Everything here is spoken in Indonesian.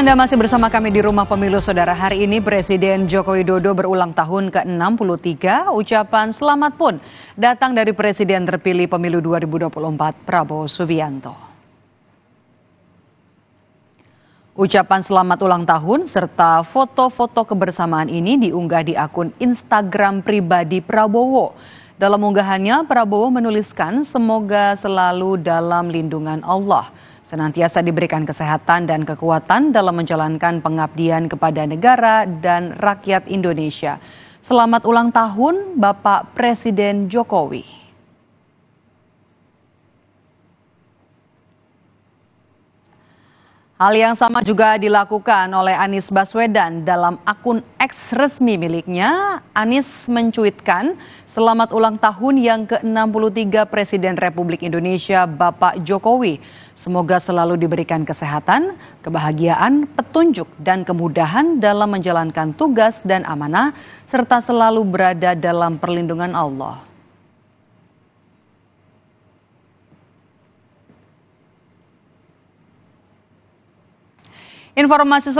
Anda masih bersama kami di Rumah Pemilu Saudara. Hari ini Presiden Joko Widodo berulang tahun ke-63. Ucapan selamat pun datang dari Presiden terpilih Pemilu 2024 Prabowo Subianto. Ucapan selamat ulang tahun serta foto-foto kebersamaan ini diunggah di akun Instagram pribadi Prabowo. Dalam unggahannya, Prabowo menuliskan, "Semoga selalu dalam lindungan Allah." senantiasa diberikan kesehatan dan kekuatan dalam menjalankan pengabdian kepada negara dan rakyat Indonesia. Selamat ulang tahun, Bapak Presiden Jokowi. Hal yang sama juga dilakukan oleh Anies Baswedan dalam akun X resmi miliknya. Anies mencuitkan selamat ulang tahun yang ke-63 Presiden Republik Indonesia Bapak Jokowi. Semoga selalu diberikan kesehatan, kebahagiaan, petunjuk, dan kemudahan dalam menjalankan tugas dan amanah serta selalu berada dalam perlindungan Allah. Informasi